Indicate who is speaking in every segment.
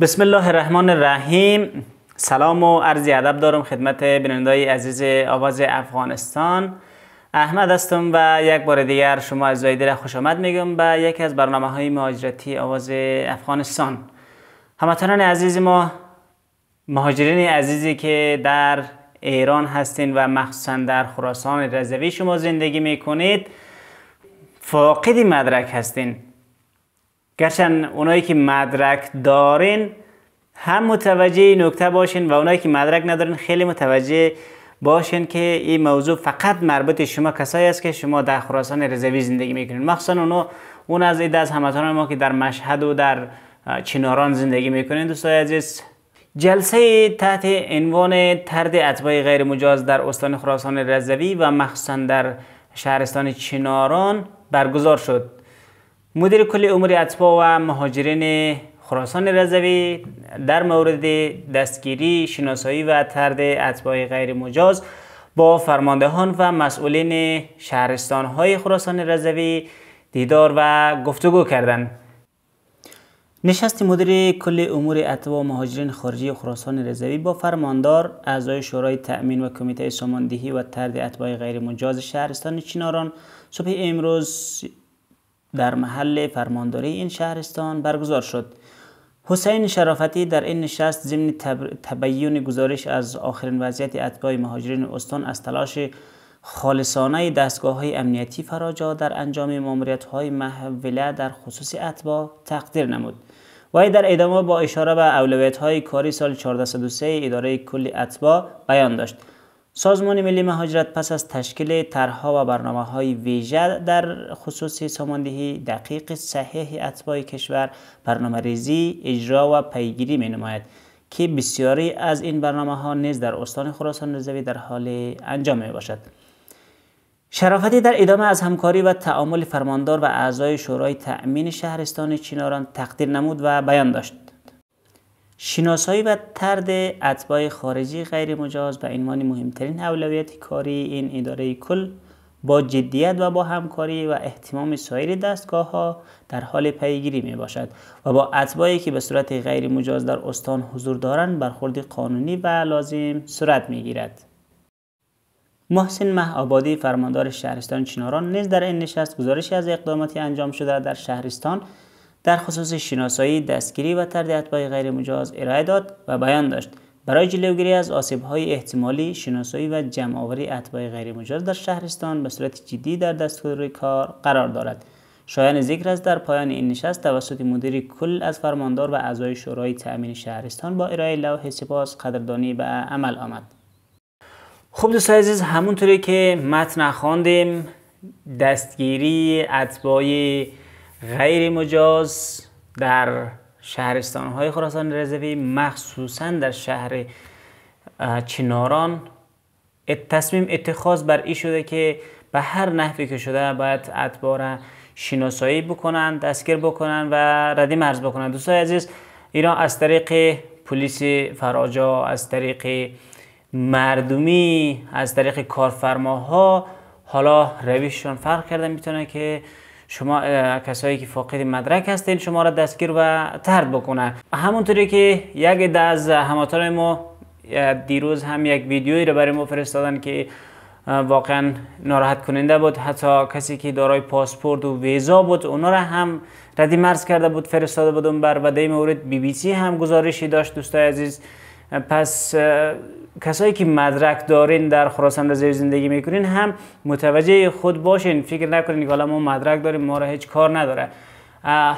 Speaker 1: بسم الله الرحمن الرحیم سلام و عرض ادب دارم خدمت بینندای عزیز آواز افغانستان احمد هستم و یک بار دیگر شما از دل خوش آمد میگم به یکی از برنامه های مهاجرتی آواز افغانستان همتنان عزیز ما مهاجرین عزیزی که در ایران هستین و مخصوصا در خراسان رضوی شما زندگی میکنید فاقد مدرک هستین گرچن اونایی که مدرک دارین هم متوجه این نکته باشین و اونایی که مدرک ندارین خیلی متوجه باشین که این موضوع فقط مربوط شما کسایی است که شما در خراسان رضوی زندگی میکنین مخصوصا اونو اون از ایده از همتان ما که در مشهد و در چناران زندگی میکنین دوستای عزیز جلسه تحت عنوان ترد اطبای غیر مجاز در استان خراسان رضوی و مخصوصا در شهرستان چناران برگزار شد مدیر کل امور اطفا و مهاجرین خراسان رضوی در مورد دستگیری، شناسایی و ترد اتباع غیر مجاز با فرماندهان و مسئولین شهرستانهای خراسان رضوی دیدار و گفتگو کردند. نشست مدیر کل امور و مهاجرین خارجی خراسان رضوی با فرماندار اعضای شورای تأمین و کمیته ساماندهی و ترد اطبای غیر مجاز شهرستان چیناران صبح امروز در محل فرمانداری این شهرستان برگزار شد حسین شرافتی در این نشست ضمن تبیین گزارش از آخرین وضعیت اتباع مهاجرین استان از تلاش خالصانه دستگاه های امنیتی فراجا در انجام ماموریت های محوله در خصوص اتباع تقدیر نمود. و در ادامه با اشاره به اولویت های کاری سال 1403 اداره کل اتباع بیان داشت. سازمان ملی مهاجرت پس از تشکیل طرحها و برنامه های ویژه در خصوص ساماندهی دقیق صحیح اتباع کشور برنامه ریزی، اجرا و پیگیری می نماید که بسیاری از این برنامه ها نیز در استان خراسان رضوی در حال انجام می باشد. شرافتی در ادامه از همکاری و تعامل فرماندار و اعضای شورای تأمین شهرستان چیناران تقدیر نمود و بیان داشت. شناسایی و ترد اتباع خارجی غیر مجاز به عنوان مهمترین اولویت کاری این اداره کل با جدیت و با همکاری و احتمام سایر دستگاه ها در حال پیگیری می باشد و با اتباعی که به صورت غیر مجاز در استان حضور دارند برخورد قانونی و لازم صورت می گیرد. محسن مه فرماندار شهرستان چناران نیز در این نشست گزارشی از اقداماتی انجام شده در شهرستان در خصوص شناسایی دستگیری و طرد اتباع غیر مجاز ارائه داد و بیان داشت برای جلوگیری از آسیب‌های احتمالی شناسایی و جمعآوری اتباع غیر مجاز در شهرستان به صورت جدی در دستور کار قرار دارد شایان ذکر است در پایان این نشست توسط مدیر کل از فرماندار و اعضای شورای تأمین شهرستان با ارائه لوح سپاس قدردانی به عمل آمد خب دوستان عزیز همونطوری که متن خواندیم دستگیری اتباع غیر مجاز در شهرستان های خراسان رضوی مخصوصا در شهر چناران تصمیم اتخاذ بر ای شده که به هر نحوی که شده باید اتبار شناسایی بکنند دستگیر بکنند و ردی مرز بکنن دوستان عزیز ایران از طریق پلیس فراجا از طریق مردمی از طریق کارفرماها حالا رویششون فرق کرده میتونه که شما کسایی که فاقد مدرک هستین شما را دستگیر و ترد بکنه همونطوری که یک از هماتار ما دیروز هم یک ویدیویی رو برای ما فرستادن که واقعا ناراحت کننده بود حتی کسی که دارای پاسپورت و ویزا بود اونا را هم ردی مرز کرده بود فرستاده بود بر و در مورد بی بی سی هم گزارشی داشت دوستای عزیز پس کسایی که مدرک دارین در خراسان رضوی زندگی میکنین هم متوجه خود باشین فکر نکنین که حالا ما مدرک داریم ما را هیچ کار نداره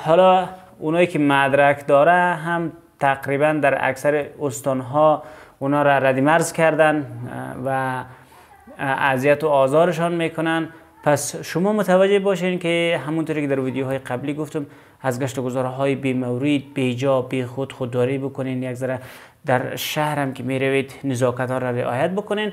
Speaker 1: حالا اونایی که مدرک داره هم تقریبا در اکثر استانها اونا را ردی مرز کردن و اذیت و آزارشان میکنن پس شما متوجه باشین که همونطوری که در ویدیوهای قبلی گفتم از گشت و گذارهای بی مورید بی جا بی خود خودداری بکنین یک ذره در شهر هم که می روید نزاکت ها را رعایت بکنین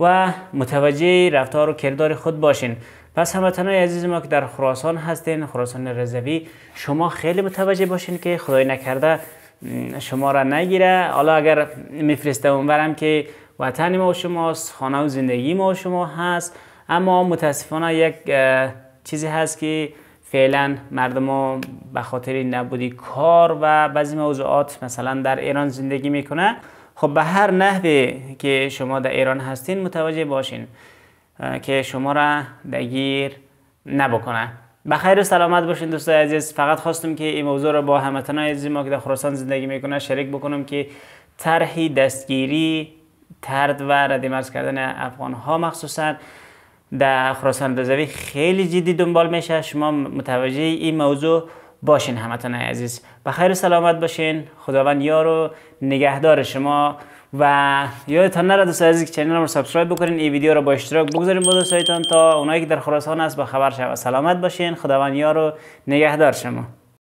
Speaker 1: و متوجه رفتار و کردار خود باشین پس های عزیز ما که در خراسان هستین خراسان رضوی شما خیلی متوجه باشین که خدای نکرده شما را نگیره حالا اگر میفرسته اونورم که وطن ما و شماست خانه و زندگی ما و شما هست اما متاسفانه یک چیزی هست که فعلا مردم ها به خاطر نبودی کار و بعضی موضوعات مثلا در ایران زندگی میکنه خب به هر نحوی که شما در ایران هستین متوجه باشین که شما را دگیر نبکنه به خیر و سلامت باشین دوستای عزیز فقط خواستم که این موضوع رو با هموطنان عزیز ما که در خراسان زندگی میکنه شریک بکنم که طرحی دستگیری ترد و ردیمرز کردن افغان ها مخصوصاً در خراسان رضوی خیلی جدی دنبال میشه شما متوجه این موضوع باشین همتان عزیز بخیر خیر سلامت باشین خداوند یار و نگهدار شما و یادتان نره دوست عزیز که چنل رو سابسکرایب بکنین این ویدیو رو با اشتراک بگذارین با دوستایتان تا اونایی که در خراسان است با خبر و سلامت باشین خداوند یار و نگهدار شما